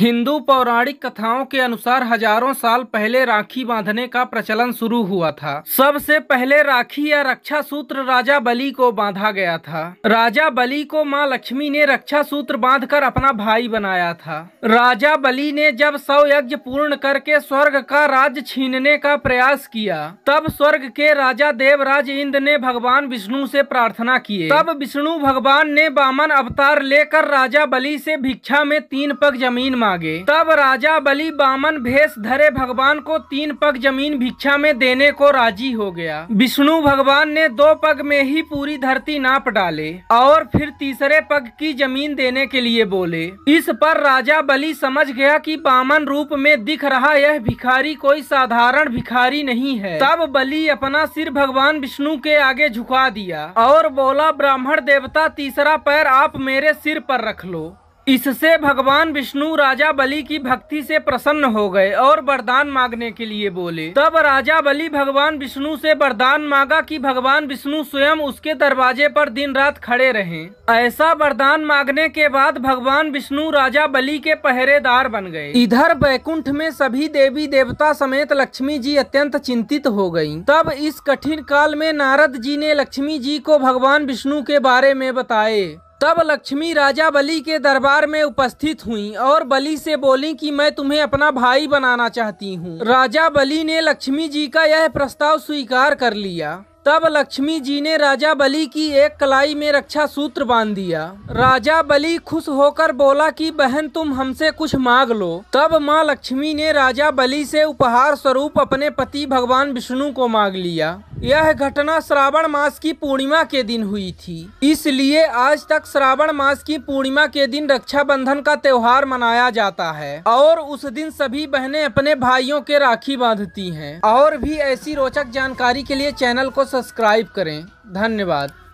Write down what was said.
हिंदू पौराणिक कथाओं के अनुसार हजारों साल पहले राखी बांधने का प्रचलन शुरू हुआ था सबसे पहले राखी या रक्षा सूत्र राजा बलि को बांधा गया था राजा बलि को मां लक्ष्मी ने रक्षा सूत्र बांधकर अपना भाई बनाया था राजा बलि ने जब सौ यज्ञ पूर्ण करके स्वर्ग का राज छीनने का प्रयास किया तब स्वर्ग के राजा देवराज इंद्र ने भगवान विष्णु से प्रार्थना किए तब विष्णु भगवान ने बामन अवतार लेकर राजा बलि से भिक्षा में तीन पग जमीन मांगे तब राजा बलि बामन भेष धरे भगवान को तीन पग जमीन भिक्षा में देने को राजी हो गया विष्णु भगवान ने दो पग में ही पूरी धरती नाप डाले और फिर तीसरे पग की जमीन देने के लिए बोले इस पर राजा बलि समझ गया कि बामन रूप में दिख रहा यह भिखारी कोई साधारण भिखारी नहीं है तब बलि अपना सिर भगवान विष्णु के आगे झुका दिया और बोला ब्राह्मण देवता तीसरा पैर आप मेरे सिर पर रख लो इससे भगवान विष्णु राजा बलि की भक्ति से प्रसन्न हो गए और वरदान मांगने के लिए बोले तब राजा बलि भगवान विष्णु से वरदान मांगा कि भगवान विष्णु स्वयं उसके दरवाजे पर दिन रात खड़े रहें। ऐसा वरदान मांगने के बाद भगवान विष्णु राजा बलि के पहरेदार बन गए इधर बैकुंठ में सभी देवी देवता समेत लक्ष्मी जी अत्यंत चिंतित हो गयी तब इस कठिन काल में नारद जी ने लक्ष्मी जी को भगवान विष्णु के बारे में बताए तब लक्ष्मी राजा बलि के दरबार में उपस्थित हुई और बलि से बोली कि मैं तुम्हें अपना भाई बनाना चाहती हूँ राजा बलि ने लक्ष्मी जी का यह प्रस्ताव स्वीकार कर लिया तब लक्ष्मी जी ने राजा बलि की एक कलाई में रक्षा सूत्र बांध दिया राजा बलि खुश होकर बोला कि बहन तुम हमसे कुछ मांग लो तब माँ लक्ष्मी ने राजा बलि से उपहार स्वरूप अपने पति भगवान विष्णु को मांग लिया यह घटना श्रावण मास की पूर्णिमा के दिन हुई थी इसलिए आज तक श्रावण मास की पूर्णिमा के दिन रक्षाबंधन का त्योहार मनाया जाता है और उस दिन सभी बहनें अपने भाइयों के राखी बांधती हैं और भी ऐसी रोचक जानकारी के लिए चैनल को सब्सक्राइब करें धन्यवाद